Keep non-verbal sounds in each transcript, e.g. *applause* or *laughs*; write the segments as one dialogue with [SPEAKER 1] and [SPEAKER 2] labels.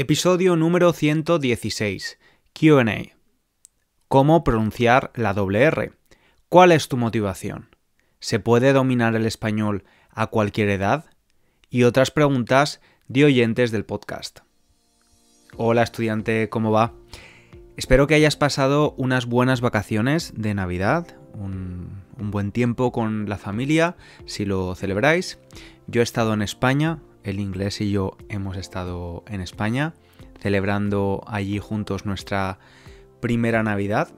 [SPEAKER 1] Episodio número 116. QA. ¿Cómo pronunciar la doble R? ¿Cuál es tu motivación? ¿Se puede dominar el español a cualquier edad? Y otras preguntas de oyentes del podcast. Hola estudiante, ¿cómo va? Espero que hayas pasado unas buenas vacaciones de Navidad, un, un buen tiempo con la familia, si lo celebráis. Yo he estado en España, el inglés y yo hemos estado en España celebrando allí juntos nuestra primera Navidad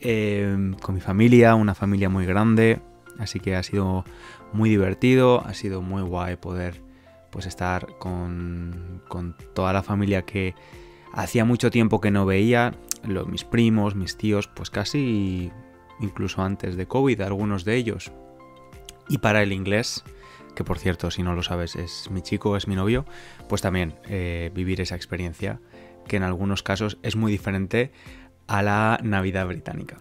[SPEAKER 1] em, con mi familia, una familia muy grande, así que ha sido muy divertido, ha sido muy guay poder pues estar con, toda la familia que hacía mucho tiempo que no veía, mis primos, mis tíos, pues casi incluso antes de COVID, algunos de ellos. Y para el inglés, que por cierto, si no lo sabes, es mi chico, es mi novio, pues también eh, vivir esa experiencia, que en algunos casos es muy diferente a la Navidad británica.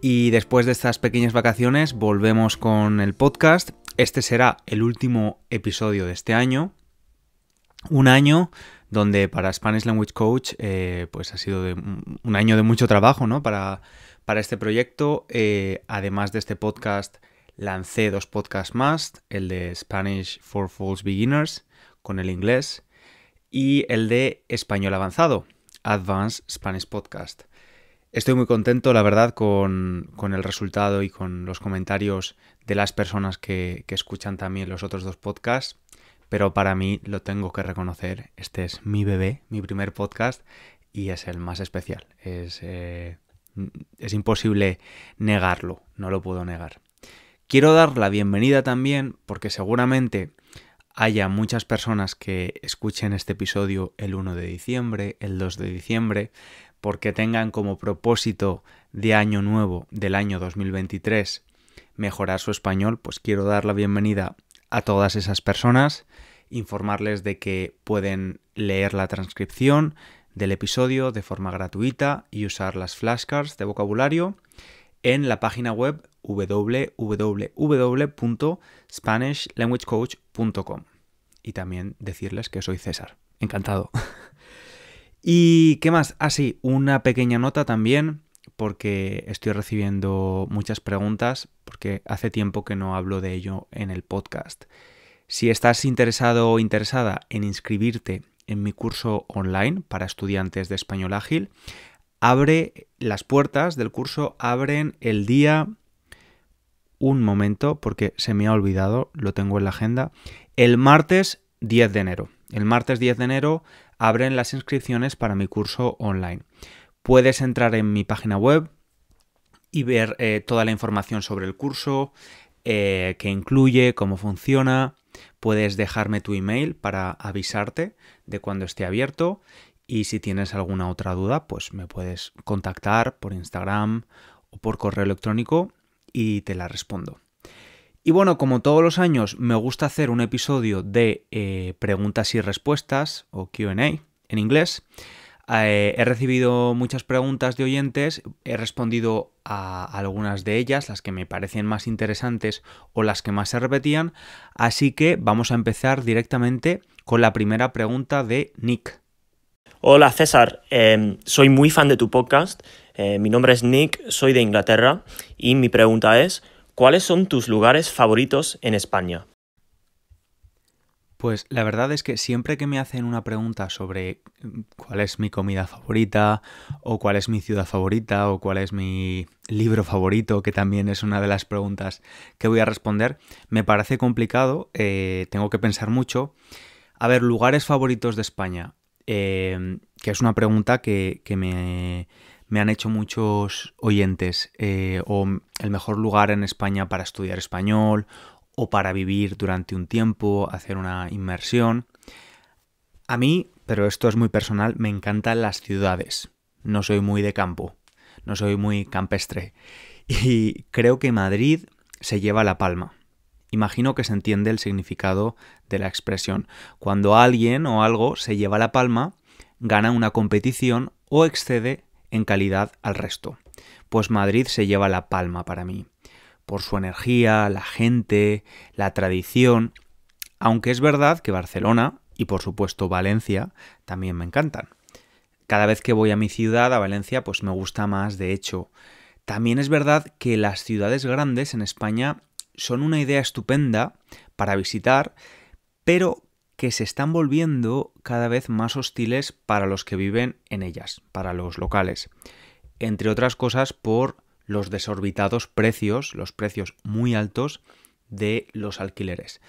[SPEAKER 1] Y después de estas pequeñas vacaciones volvemos con el podcast. Este será el último episodio de este año. Un año donde para Spanish Language Coach eh, pues ha sido un año de mucho trabajo ¿no? para, para este proyecto. Eh, además de este podcast, lancé dos podcasts más, el de Spanish for False Beginners con el inglés y el de español avanzado, Advanced Spanish Podcast. Estoy muy contento, la verdad, con, el resultado y con los comentarios de las personas que, escuchan también los otros dos podcasts, pero para mí lo tengo que reconocer, este es mi bebé, mi primer podcast y es el más especial. Es, eh, es imposible negarlo, no lo puedo negar. Quiero dar la bienvenida también porque seguramente haya muchas personas que escuchen este episodio el 1 de diciembre, el 2 de diciembre, porque tengan como propósito de año nuevo del año 2023 mejorar su español, pues quiero dar la bienvenida a todas esas personas, informarles de que pueden leer la transcripción del episodio de forma gratuita y usar las flashcards de vocabulario en la página web www.spanishlanguagecoach.com. Y también decirles que soy César. Encantado. *laughs* ¿Y qué más? Ah, sí, una pequeña nota también, porque estoy recibiendo muchas preguntas, porque hace tiempo que no hablo de ello en el podcast. Si estás interesado o interesada en inscribirte en mi curso online para estudiantes de español ágil, abre las puertas del curso, abren el día, un momento, porque se me ha olvidado, lo tengo en la agenda, el martes 10 de enero. El martes 10 de enero abren las inscripciones para mi curso online. Puedes entrar en mi página web y ver eh, toda la información sobre el curso, eh, que incluye, cómo funciona. Puedes dejarme tu email para avisarte de cuando esté abierto y si tienes alguna otra duda, pues me puedes contactar por Instagram o por correo electrónico y te la respondo. Y bueno, como todos los años, me gusta hacer un episodio de eh, preguntas y respuestas o QA en inglés. Eh, he recibido muchas preguntas de oyentes, he respondido a algunas de ellas, las que me parecen más interesantes o las que más se repetían, así que vamos a empezar directamente con la primera pregunta de Nick. Hola César, em, soy muy fan de tu podcast. Eh, mi nombre es Nick, soy de Inglaterra y mi pregunta es, ¿cuáles son tus lugares favoritos en España? Pues la verdad es que siempre que me hacen una pregunta sobre em, cuál es mi comida favorita, o cuál es mi ciudad favorita, o cuál es mi libro favorito, que también es una de las preguntas que voy a responder, me parece complicado, eh, tengo que pensar mucho. A ver, lugares favoritos de España. Em, que es una pregunta que, me, han hecho muchos oyentes, eh, o el mejor lugar en España para estudiar español, o para vivir durante un tiempo, hacer una inmersión. A mí, pero esto es muy personal, me encantan las ciudades. No soy muy de campo, no soy muy campestre. Y creo que Madrid se lleva la palma imagino que se entiende el significado de la expresión. Cuando alguien o algo se lleva la palma, gana una competición o excede en calidad al resto. Pues Madrid se lleva la palma para mí, por su energía, la gente, la tradición, aunque es verdad que Barcelona y por supuesto Valencia también me encantan. Cada vez que voy a mi ciudad, a Valencia, pues me gusta más, de hecho. También es verdad que las ciudades grandes en España son una idea estupenda para visitar, pero que se están volviendo cada vez más hostiles para los que viven en ellas, para los locales. Entre otras cosas por los desorbitados precios, los precios muy altos de los alquileres.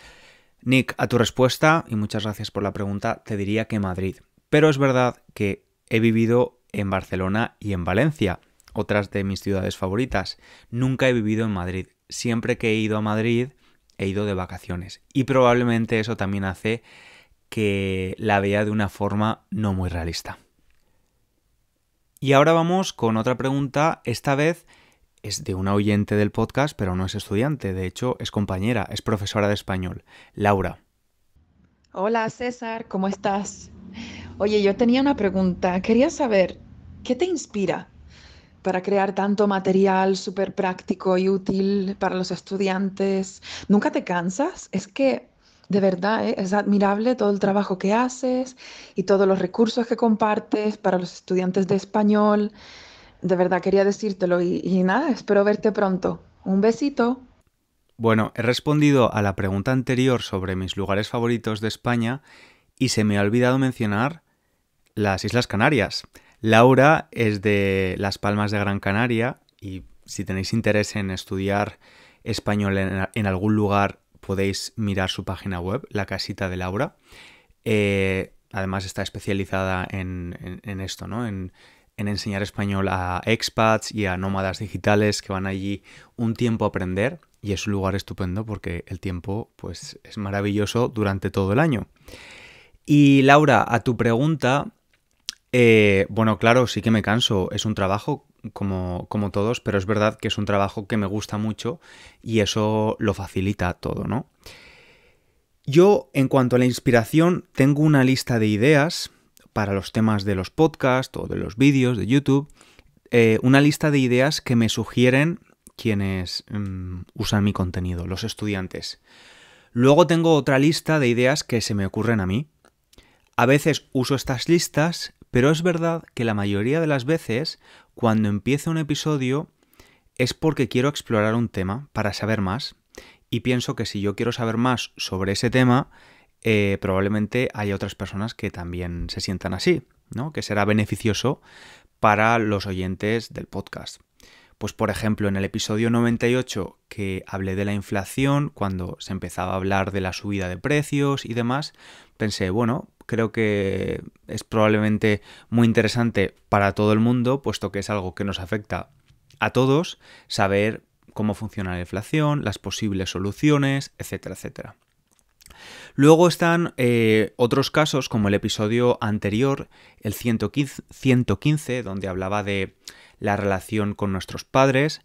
[SPEAKER 1] Nick, a tu respuesta, y muchas gracias por la pregunta, te diría que Madrid. Pero es verdad que he vivido en Barcelona y en Valencia, otras de mis ciudades favoritas. Nunca he vivido en Madrid siempre que he ido a Madrid he ido de vacaciones. Y probablemente eso también hace que la vea de una forma no muy realista. Y ahora vamos con otra pregunta, esta vez es de una oyente del podcast, pero no es estudiante, de hecho es compañera, es profesora de español, Laura.
[SPEAKER 2] Hola César, ¿cómo estás? Oye, yo tenía una pregunta, quería saber, ¿qué te inspira para crear tanto material súper práctico y útil para los estudiantes. ¿Nunca te cansas? Es que de verdad ¿eh? es admirable todo el trabajo que haces y todos los recursos que compartes para los estudiantes de español. De verdad quería decírtelo y nada, espero verte pronto. Un besito.
[SPEAKER 1] Bueno, he respondido a la pregunta anterior sobre mis lugares favoritos de España y se me ha olvidado mencionar las Islas Canarias. Laura es de Las Palmas de Gran Canaria y si tenéis interés en estudiar español en, algún lugar podéis mirar su página web, La Casita de Laura. Eh, además está especializada en, esto, ¿no? En, en, enseñar español a expats y a nómadas digitales que van allí un tiempo a aprender y es un lugar estupendo porque el tiempo pues, es maravilloso durante todo el año. Y Laura, a tu pregunta, eh, bueno, claro, sí que me canso. Es un trabajo como, como todos, pero es verdad que es un trabajo que me gusta mucho y eso lo facilita todo, ¿no? Yo, en cuanto a la inspiración, tengo una lista de ideas para los temas de los podcasts o de los vídeos de YouTube. Eh, una lista de ideas que me sugieren quienes mm, usan mi contenido, los estudiantes. Luego tengo otra lista de ideas que se me ocurren a mí. A veces uso estas listas, pero es verdad que la mayoría de las veces, cuando empiezo un episodio, es porque quiero explorar un tema para saber más. Y pienso que si yo quiero saber más sobre ese tema, eh, probablemente haya otras personas que también se sientan así, ¿no? Que será beneficioso para los oyentes del podcast. Pues por ejemplo, en el episodio 98 que hablé de la inflación, cuando se empezaba a hablar de la subida de precios y demás, pensé, bueno, creo que es probablemente muy interesante para todo el mundo, puesto que es algo que nos afecta a todos, saber cómo funciona la inflación, las posibles soluciones, etcétera, etcétera. Luego están eh, otros casos, como el episodio anterior, el 115, donde hablaba de la relación con nuestros padres,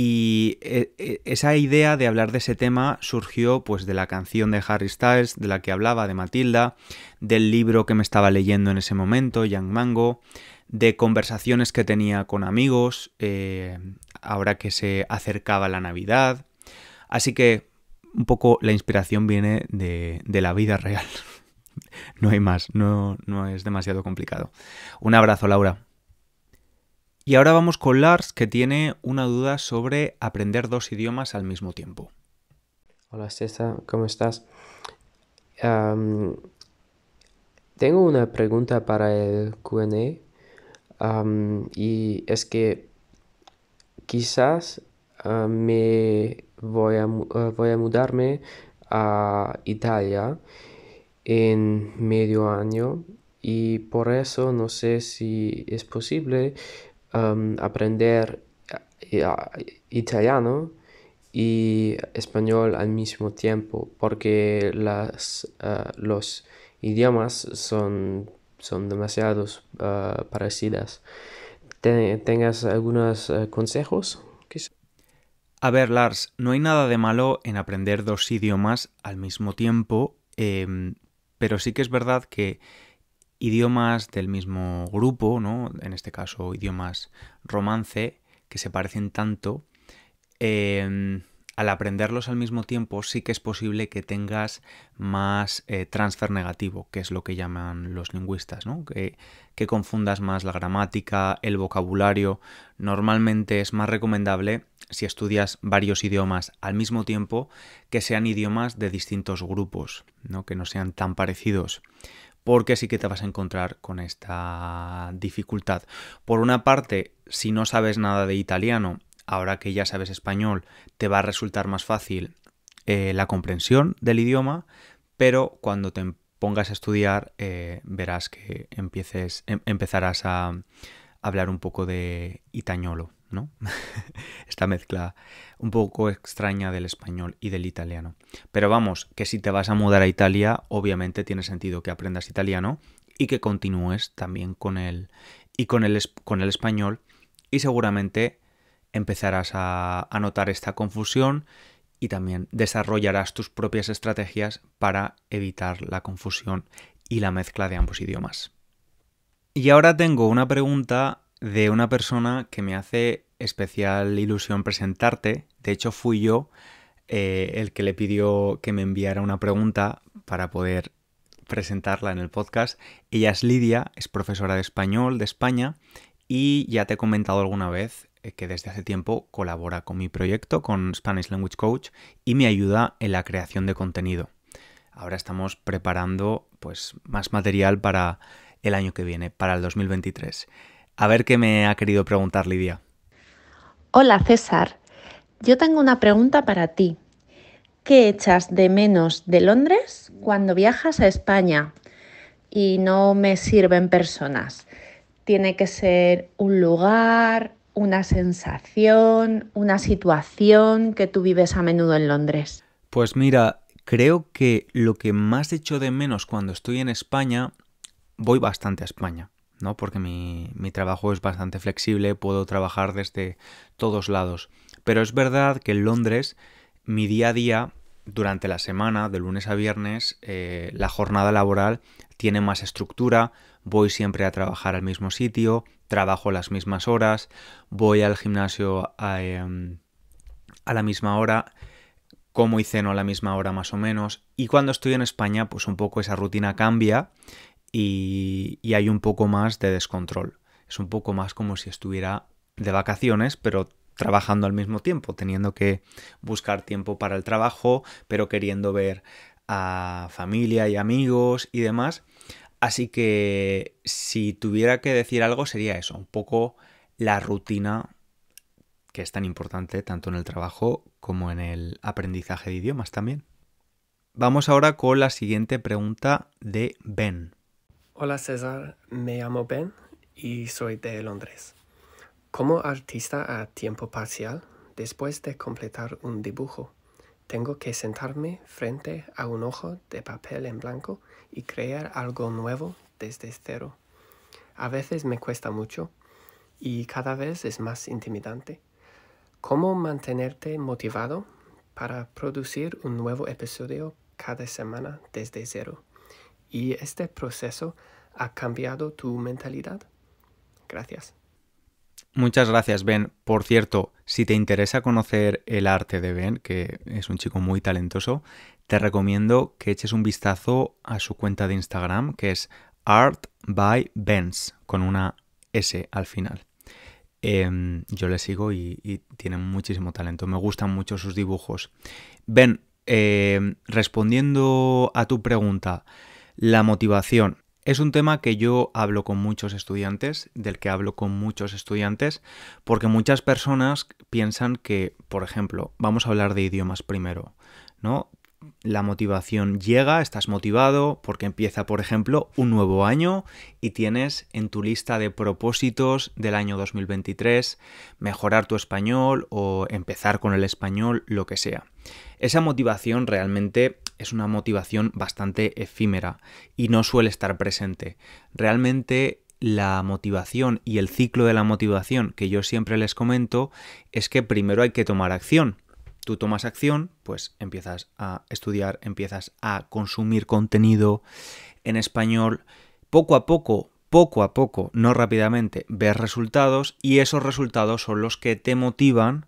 [SPEAKER 1] y eh, eh, esa idea de hablar de ese tema surgió pues de la canción de Harry Styles, de la que hablaba, de Matilda, del libro que me estaba leyendo en ese momento, Young Mango, de conversaciones que tenía con amigos, eh, ahora que se acercaba la Navidad. Así que un poco la inspiración viene de, de la vida real. *laughs* no hay más, no, no es demasiado complicado. Un abrazo, Laura. Y ahora vamos con Lars, que tiene una duda sobre aprender dos idiomas al mismo tiempo.
[SPEAKER 3] Hola César, ¿cómo estás? tengo una pregunta para el QA y es que quizás me voy a, eh, voy a mudarme a Italia en medio año y por eso no sé si es posible aprender eh, italiano y español al mismo tiempo porque las, eh, los idiomas son, son demasiado eh, parecidas. ¿Tengas algunos consejos?
[SPEAKER 1] A ver, Lars, no hay nada de malo en aprender dos idiomas al mismo tiempo, em, pero sí que es verdad que idiomas del mismo grupo, ¿no? en este caso idiomas romance, que se parecen tanto, em, al aprenderlos al mismo tiempo sí que es posible que tengas más eh, transfer negativo, que es lo que llaman los lingüistas, que, confundas más la gramática, el vocabulario. Normalmente es más recomendable, si estudias varios idiomas al mismo tiempo, que sean idiomas de distintos grupos, ¿no? que no sean tan parecidos porque sí que te vas a encontrar con esta dificultad. Por una parte, si no sabes nada de italiano, ahora que ya sabes español, te va a resultar más fácil eh, la comprensión del idioma, pero cuando te pongas a estudiar eh, verás que empieces, em, empezarás a hablar un poco de itañolo, ¿no? *laughs* esta mezcla un poco extraña del español y del italiano. Pero vamos, que si te vas a mudar a Italia, obviamente tiene sentido que aprendas italiano y que continúes también con el, y con el, con el español y seguramente empezarás a, a notar esta confusión y también desarrollarás tus propias estrategias para evitar la confusión y la mezcla de ambos idiomas. Y ahora tengo una pregunta de una persona que me hace especial ilusión presentarte. De hecho, fui yo eh, el que le pidió que me enviara una pregunta para poder presentarla en el podcast. Ella es Lidia, es profesora de español de España y ya te he comentado alguna vez eh, que desde hace tiempo colabora con mi proyecto, con Spanish Language Coach, y me ayuda en la creación de contenido. Ahora estamos preparando pues, más material para el año que viene, para el 2023. A ver qué me ha querido preguntar Lidia.
[SPEAKER 3] Hola César, yo tengo una pregunta para ti. ¿Qué echas de menos de Londres cuando viajas a España? Y no me sirven personas. Tiene que ser un lugar, una sensación, una situación que tú vives a menudo en Londres.
[SPEAKER 1] Pues mira, creo que lo que más echo de menos cuando estoy en España, voy bastante a España. Porque mi, trabajo es bastante flexible, puedo trabajar desde todos lados. Pero es verdad que en Londres mi día a día durante la semana, de lunes a viernes, eh, la jornada laboral tiene más estructura, voy siempre a trabajar al mismo sitio, trabajo las mismas horas, voy al gimnasio em, a, la misma hora, como y ceno a la misma hora más o menos, y cuando estoy en España, pues un poco esa rutina cambia y, hay un poco más de descontrol. Es un poco más como si estuviera de vacaciones, pero trabajando al mismo tiempo, teniendo que buscar tiempo para el trabajo, pero queriendo ver a familia y amigos y demás. Así que si tuviera que decir algo sería eso, un poco la rutina que es tan importante tanto en el trabajo como en el aprendizaje de idiomas también. Vamos ahora con la siguiente pregunta de Ben.
[SPEAKER 3] Hola César, me llamo Ben y soy de Londres. Como artista a tiempo parcial, después de completar un dibujo, tengo que sentarme frente a un ojo de papel en blanco y crear algo nuevo desde cero. A veces me cuesta mucho y cada vez es más intimidante. ¿Cómo mantenerte motivado para producir un nuevo episodio cada semana desde cero? ¿Y este proceso ha cambiado tu mentalidad? Gracias.
[SPEAKER 1] Muchas gracias, Ben. Por cierto, si te interesa conocer el arte de Ben, que es un chico muy talentoso, te recomiendo que eches un vistazo a su cuenta de Instagram, que es Art by con una S al final. Em, yo le sigo y, tiene muchísimo talento. Me gustan mucho sus dibujos. Ben, eh, respondiendo a tu pregunta, la motivación. Es un tema que yo hablo con muchos estudiantes, del que hablo con muchos estudiantes, porque muchas personas piensan que, por ejemplo, vamos a hablar de idiomas primero, ¿no? La motivación llega, estás motivado porque empieza, por ejemplo, un nuevo año y tienes en tu lista de propósitos del año 2023 mejorar tu español o empezar con el español, lo que sea. Esa motivación realmente es una motivación bastante efímera y no suele estar presente. Realmente la motivación y el ciclo de la motivación que yo siempre les comento es que primero hay que tomar acción. Tú tomas acción, pues empiezas a estudiar, empiezas a consumir contenido en español, poco a poco, poco a poco, no rápidamente, ves resultados y esos resultados son los que te motivan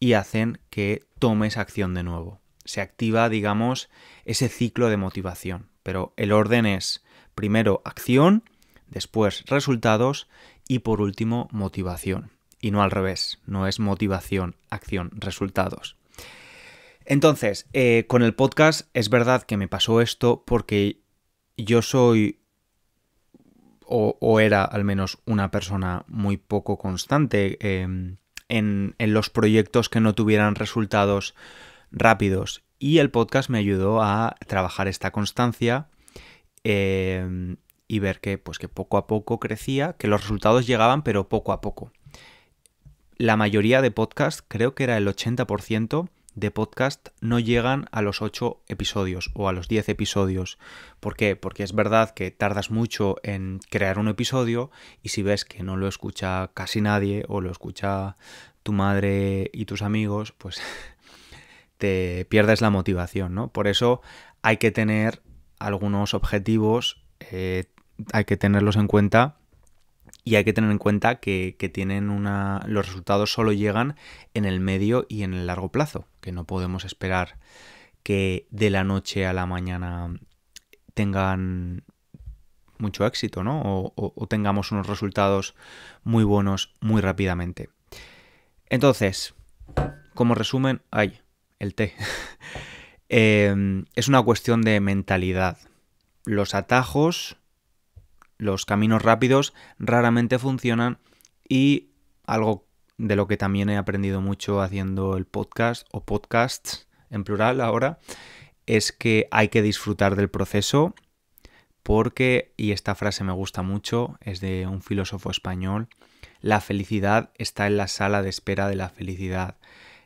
[SPEAKER 1] y hacen que tomes acción de nuevo se activa, digamos, ese ciclo de motivación. Pero el orden es primero acción, después resultados y por último motivación. Y no al revés, no es motivación, acción, resultados. Entonces, eh, con el podcast es verdad que me pasó esto porque yo soy o, era al menos una persona muy poco constante em, en, en los proyectos que no tuvieran resultados rápidos. Y el podcast me ayudó a trabajar esta constancia eh, y ver que, pues, que poco a poco crecía, que los resultados llegaban, pero poco a poco. La mayoría de podcasts, creo que era el 80% de podcast, no llegan a los 8 episodios o a los 10 episodios. ¿Por qué? Porque es verdad que tardas mucho en crear un episodio y si ves que no lo escucha casi nadie o lo escucha tu madre y tus amigos, pues *laughs* te pierdes la motivación, ¿no? Por eso hay que tener algunos objetivos, eh, hay que tenerlos en cuenta y hay que tener en cuenta que, tienen una. los resultados solo llegan en el medio y en el largo plazo, que no podemos esperar que de la noche a la mañana tengan mucho éxito, ¿no? o tengamos unos resultados muy buenos muy rápidamente. Entonces, como resumen, hay el té. *laughs* Em, es una cuestión de mentalidad. Los atajos, los caminos rápidos raramente funcionan y algo de lo que también he aprendido mucho haciendo el podcast o podcasts en plural ahora, es que hay que disfrutar del proceso porque, y esta frase me gusta mucho, es de un filósofo español, la felicidad está en la sala de espera de la felicidad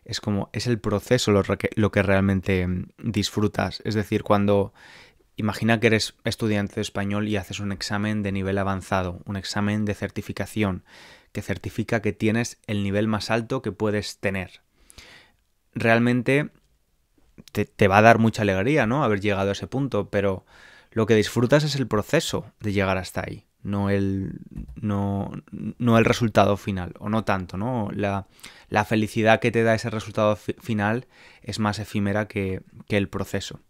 [SPEAKER 1] es como, es el proceso lo que, realmente mm, disfrutas. Es decir, cuando imagina que eres estudiante de español y haces un examen de nivel avanzado, un examen de certificación, que certifica que tienes el nivel más alto que puedes tener. Realmente te, te, va a dar mucha alegría, ¿no? Haber llegado a ese punto, pero lo que disfrutas es el proceso de llegar hasta ahí no el, no, el resultado final, o no tanto, ¿no? La, la felicidad que te da ese resultado final es más efímera que, el proceso,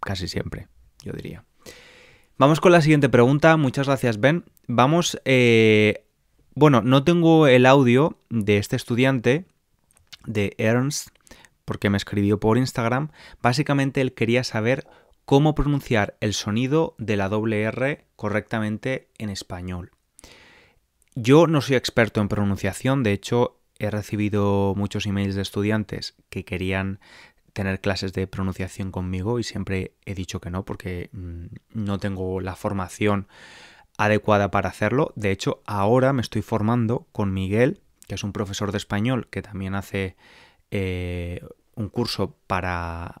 [SPEAKER 1] casi siempre, yo diría. Vamos con la siguiente pregunta, muchas gracias Ben. Vamos, eh, bueno, no tengo el audio de este estudiante, de Ernst, porque me escribió por Instagram. Básicamente él quería saber cómo pronunciar el sonido de la doble R correctamente en español. Yo no soy experto en pronunciación, de hecho he recibido muchos emails de estudiantes que querían tener clases de pronunciación conmigo y siempre he dicho que no porque mm, no tengo la formación adecuada para hacerlo. De hecho, ahora me estoy formando con Miguel, que es un profesor de español que también hace eh, un curso para,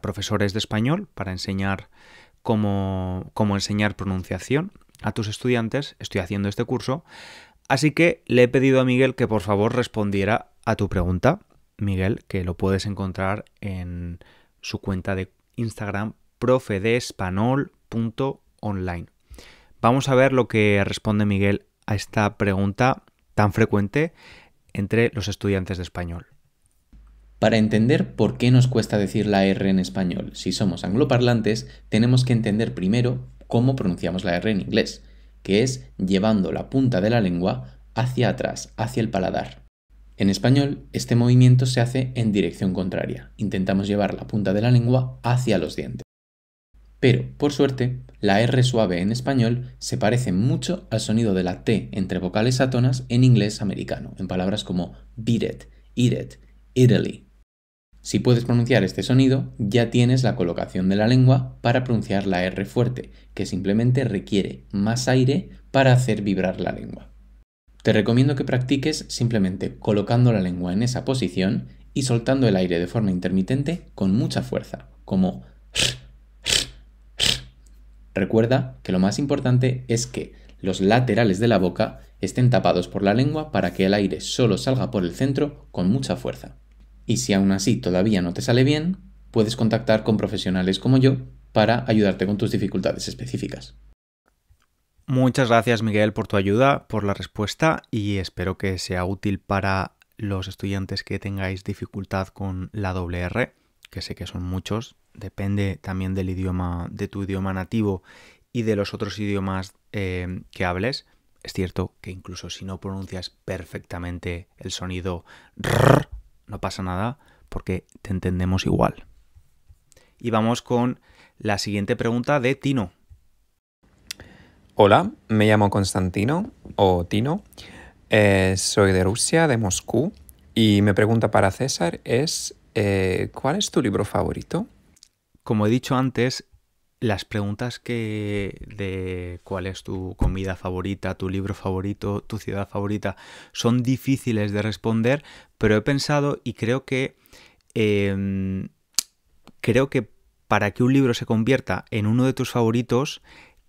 [SPEAKER 1] profesores de español, para enseñar cómo, cómo enseñar pronunciación a tus estudiantes. Estoy haciendo este curso. Así que le he pedido a Miguel que por favor respondiera a tu pregunta. Miguel, que lo puedes encontrar en su cuenta de Instagram profedespanol.online. Vamos a ver lo que responde Miguel a esta pregunta tan frecuente entre los estudiantes
[SPEAKER 3] de español. Para entender por qué nos cuesta decir la R en español, si somos angloparlantes, tenemos que entender primero cómo pronunciamos la R en inglés, que es llevando la punta de la lengua hacia atrás, hacia el paladar. En español, este movimiento se hace en dirección contraria. Intentamos llevar la punta de la lengua hacia los dientes. Pero, por suerte, la R suave en español se parece mucho al sonido de la T entre vocales átonas en inglés americano, en palabras como beat it, it, Italy, si puedes pronunciar este sonido, ya tienes la colocación de la lengua para pronunciar la R fuerte, que simplemente requiere más aire para hacer vibrar la lengua. Te recomiendo que practiques simplemente colocando la lengua en esa posición y soltando el aire de forma intermitente con mucha fuerza, como... Recuerda que lo más importante es que los laterales de la boca estén tapados por la lengua para que el aire solo salga por el centro con mucha fuerza. Y si aún así todavía no te sale bien, puedes contactar con profesionales como yo para ayudarte con tus dificultades específicas.
[SPEAKER 1] Muchas gracias Miguel por tu ayuda, por la respuesta y espero que sea útil para los estudiantes que tengáis dificultad con la R, que sé que son muchos, depende también del idioma, de tu idioma nativo y de los otros idiomas eh, que hables. Es cierto que incluso si no pronuncias perfectamente el sonido RR, no pasa nada porque te entendemos igual. Y vamos con la siguiente pregunta de Tino. Hola, me llamo Constantino o Tino. Eh, soy de Rusia, de Moscú. Y mi pregunta para César es, eh, ¿cuál es tu libro favorito? Como he dicho antes, las preguntas que de cuál es tu comida favorita, tu libro favorito, tu ciudad favorita, son difíciles de responder, pero he pensado y creo que em, creo que para que un libro se convierta en uno de tus favoritos,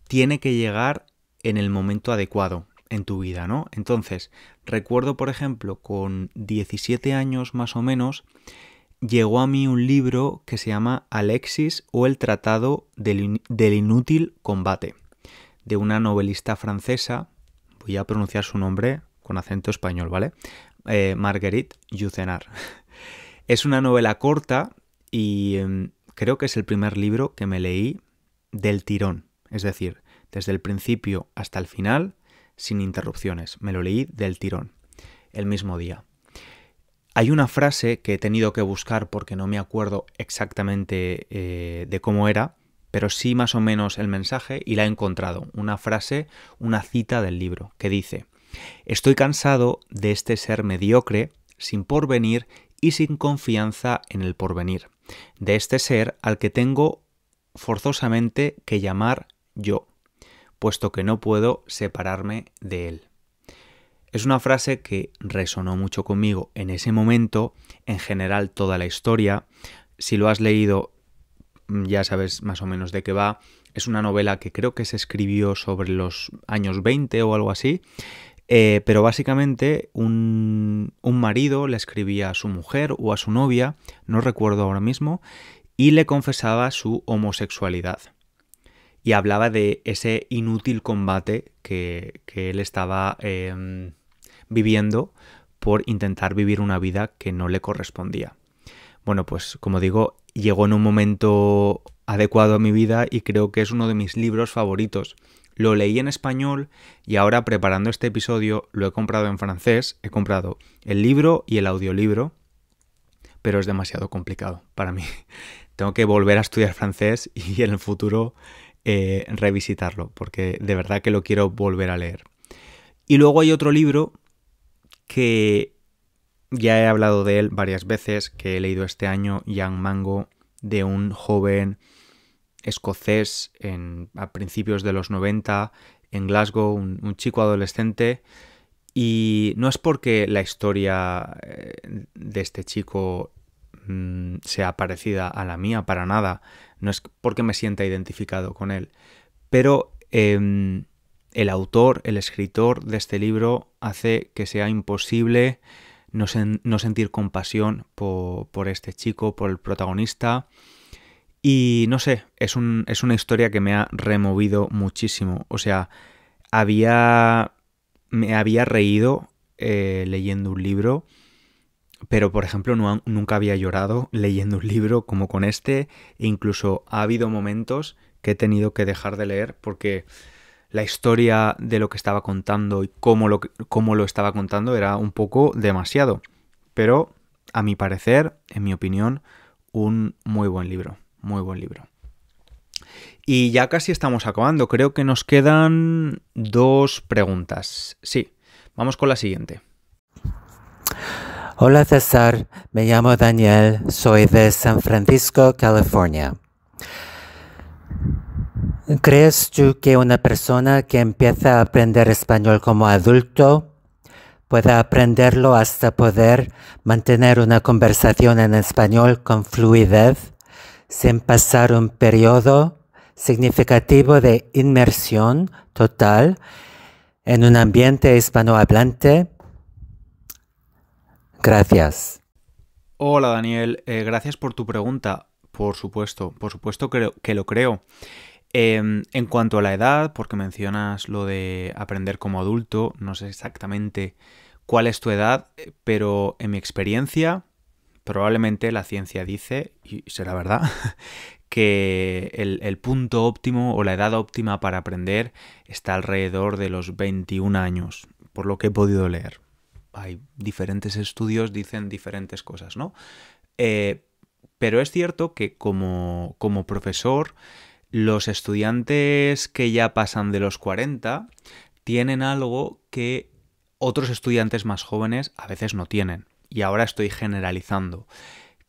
[SPEAKER 1] tiene que llegar en el momento adecuado en tu vida, ¿no? Entonces, recuerdo, por ejemplo, con 17 años más o menos, llegó a mí un libro que se llama Alexis o el Tratado del, Inútil Combate, de una novelista francesa, voy a pronunciar su nombre con acento español, ¿vale? Eh, Marguerite Yucenar. Es una novela corta y em, creo que es el primer libro que me leí del tirón, es decir, desde el principio hasta el final, sin interrupciones. Me lo leí del tirón, el mismo día. Hay una frase que he tenido que buscar porque no me acuerdo exactamente eh, de cómo era, pero sí más o menos el mensaje y la he encontrado. Una frase, una cita del libro, que dice, Estoy cansado de este ser mediocre, sin porvenir y sin confianza en el porvenir, de este ser al que tengo forzosamente que llamar yo, puesto que no puedo separarme de él. Es una frase que resonó mucho conmigo en ese momento, en general toda la historia. Si lo has leído, mm, ya sabes más o menos de qué va. Es una novela que creo que se escribió sobre los años 20 o algo así. Eh, pero básicamente un, marido le escribía a su mujer o a su novia, no recuerdo ahora mismo, y le confesaba su homosexualidad y hablaba de ese inútil combate que, él estaba em, viviendo por intentar vivir una vida que no le correspondía. Bueno, pues como digo, llegó en un momento adecuado a mi vida y creo que es uno de mis libros favoritos. Lo leí en español y ahora preparando este episodio lo he comprado en francés, he comprado el libro y el audiolibro, pero es demasiado complicado para mí. *laughs* Tengo que volver a estudiar francés y en el futuro eh, revisitarlo, porque de verdad que lo quiero volver a leer. Y luego hay otro libro que ya he hablado de él varias veces, que he leído este año Young Mango de un joven escocés en, a principios de los 90 en Glasgow, un, chico adolescente. Y no es porque la historia eh, de este chico mm, sea parecida a la mía, para nada. No es porque me sienta identificado con él. Pero em, el autor, el escritor de este libro hace que sea imposible no, sentir compasión por, este chico, por el protagonista. Y no sé, es, una historia que me ha removido muchísimo. O sea, había. me había reído eh, leyendo un libro. Pero, por ejemplo, nunca había llorado leyendo un libro como con este. E incluso ha habido momentos que he tenido que dejar de leer porque la historia de lo que estaba contando y cómo lo, cómo lo estaba contando era un poco demasiado. Pero, a mi parecer, en mi opinión, un muy buen libro, muy buen libro. Y ya casi estamos acabando, creo que nos quedan dos preguntas. Sí, vamos con la siguiente. Hola César, me llamo Daniel, soy de San Francisco, California. ¿Crees tú que una persona que empieza a aprender español como adulto pueda aprenderlo hasta poder mantener una conversación en español con fluidez sin pasar un periodo significativo de inmersión total en un ambiente hispanohablante? Gracias. Hola Daniel, eh, gracias por tu pregunta. Por supuesto, por supuesto que lo creo. Em, en cuanto a la edad, porque mencionas lo de aprender como adulto, no sé exactamente cuál es tu edad, eh, pero en mi experiencia, probablemente la ciencia dice, y será verdad, *laughs* que el, punto óptimo o la edad óptima para aprender está alrededor de los 21 años, por lo que he podido leer. Hay diferentes estudios, dicen diferentes cosas, ¿no? Eh, pero es cierto que como profesor, los estudiantes que ya pasan de los 40 tienen algo que otros estudiantes más jóvenes a veces no tienen. Y ahora estoy generalizando,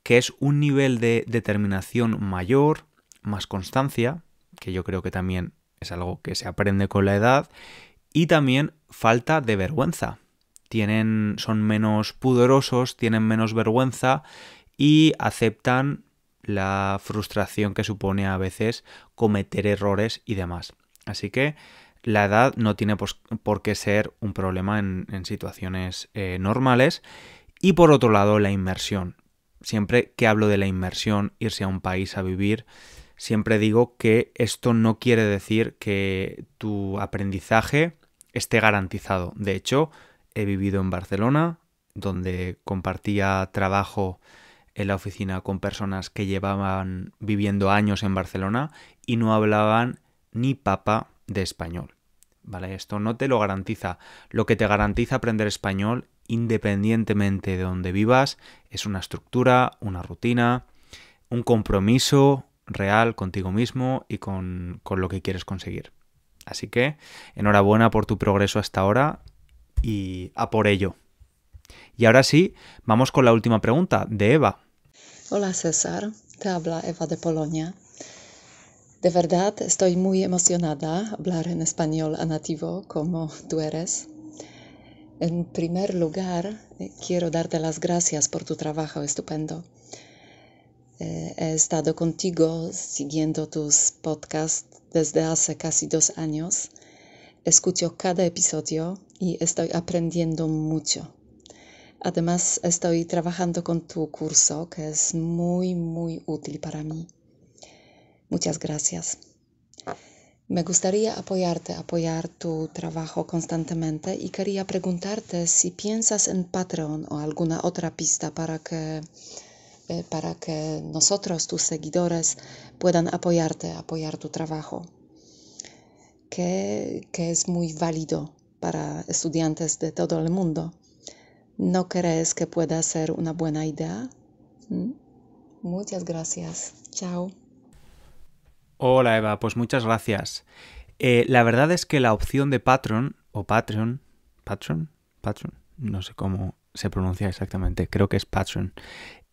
[SPEAKER 1] que es un nivel de determinación mayor, más constancia, que yo creo que también es algo que se aprende con la edad, y también falta de vergüenza. Tienen, son menos pudorosos, tienen menos vergüenza y aceptan la frustración que supone a veces cometer errores y demás. Así que la edad no tiene por qué ser un problema en, situaciones eh, normales. Y por otro lado, la inmersión. Siempre que hablo de la inmersión, irse a un país a vivir, siempre digo que esto no quiere decir que tu aprendizaje esté garantizado. De hecho, he vivido en Barcelona, donde compartía trabajo en la oficina con personas que llevaban viviendo años en Barcelona y no hablaban ni papa de español. ¿Vale? Esto no te lo garantiza. Lo que te garantiza aprender español, independientemente de donde vivas, es una estructura, una rutina, un compromiso real contigo mismo y con, con lo que quieres conseguir. Así que enhorabuena por tu progreso hasta ahora y a por ello. Y ahora sí, vamos con la última pregunta de Eva.
[SPEAKER 2] Hola César, te habla Eva de Polonia. De verdad, estoy muy emocionada hablar en español a nativo como tú eres. En primer lugar, eh, quiero darte las gracias por tu trabajo estupendo. Eh, he estado contigo siguiendo tus podcasts desde hace casi dos años. Escucho cada episodio y estoy aprendiendo mucho. Además, estoy trabajando con tu curso que es muy, muy útil para mí. Muchas gracias. Me gustaría apoyarte, apoyar tu trabajo constantemente y quería preguntarte si piensas en Patreon o alguna otra pista para que, eh, para que nosotros, tus seguidores, puedan apoyarte, apoyar tu trabajo, que es muy válido para estudiantes de todo el mundo. ¿No crees que pueda ser una buena idea? Mm. Muchas gracias. Chao.
[SPEAKER 1] Hola Eva, pues muchas gracias. Eh, la verdad es que la opción de Patreon, o Patreon, Patreon, Patreon, no sé cómo se pronuncia exactamente, creo que es Patreon,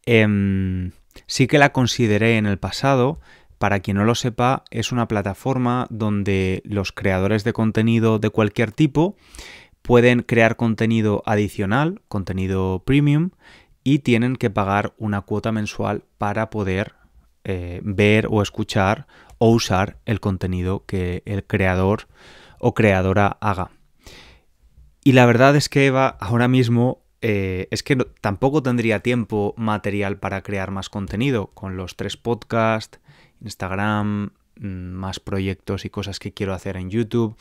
[SPEAKER 1] em, sí que la consideré en el pasado. Para quien no lo sepa, es una plataforma donde los creadores de contenido de cualquier tipo pueden crear contenido adicional, contenido premium, y tienen que pagar una cuota mensual para poder eh, ver o escuchar o usar el contenido que el creador o creadora haga. Y la verdad es que Eva ahora mismo eh, es que tampoco tendría tiempo material para crear más contenido con los tres podcasts, Instagram, mm, más proyectos y cosas que quiero hacer en YouTube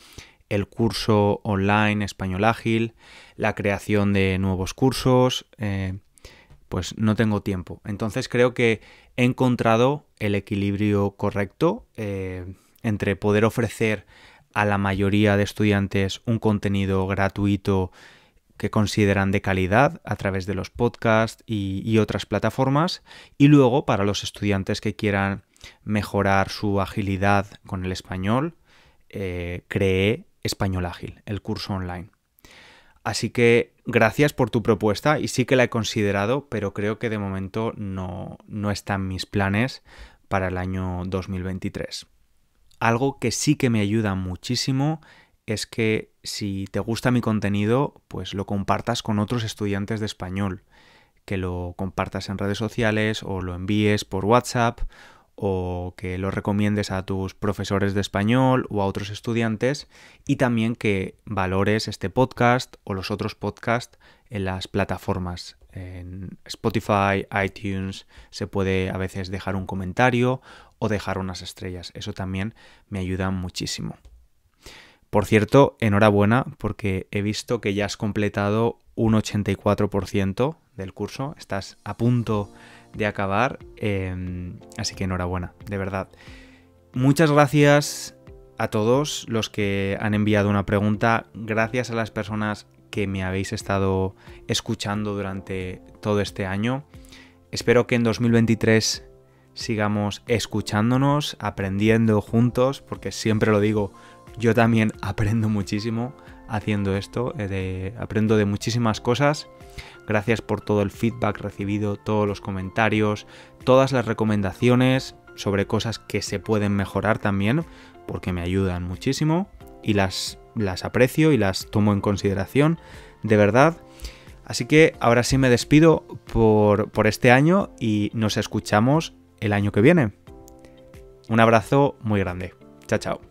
[SPEAKER 1] el curso online Español Ágil, la creación de nuevos cursos, eh, pues no tengo tiempo. Entonces creo que he encontrado el equilibrio correcto eh, entre poder ofrecer a la mayoría de estudiantes un contenido gratuito que consideran de calidad a través de los podcasts y, otras plataformas y luego para los estudiantes que quieran mejorar su agilidad con el español, eh, creé Español Ágil, el curso online. Así que gracias por tu propuesta y sí que la he considerado, pero creo que de momento no, no están mis planes para el año 2023. Algo que sí que me ayuda muchísimo es que si te gusta mi contenido, pues lo compartas con otros estudiantes de español, que lo compartas en redes sociales o lo envíes por WhatsApp o que lo recomiendes a tus profesores de español o a otros estudiantes y también que valores este podcast o los otros podcasts en las plataformas. En Spotify, iTunes, se puede a veces dejar un comentario o dejar unas estrellas. Eso también me ayuda muchísimo. Por cierto, enhorabuena porque he visto que ya has completado un 84% del curso. Estás a punto de acabar. Em, así que enhorabuena, de verdad. Muchas gracias a todos los que han enviado una pregunta. Gracias a las personas que me habéis estado escuchando durante todo este año. Espero que en 2023 sigamos escuchándonos, aprendiendo juntos, porque siempre lo digo, yo también *laughs* aprendo muchísimo haciendo esto, eh, aprendo de muchísimas cosas Gracias por todo el feedback recibido, todos los comentarios, todas las recomendaciones sobre cosas que se pueden mejorar también, porque me ayudan muchísimo y las, las aprecio y las tomo en consideración, de verdad. Así que ahora sí me despido por, por este año y nos escuchamos el año que viene. Un abrazo muy grande. Chao, chao.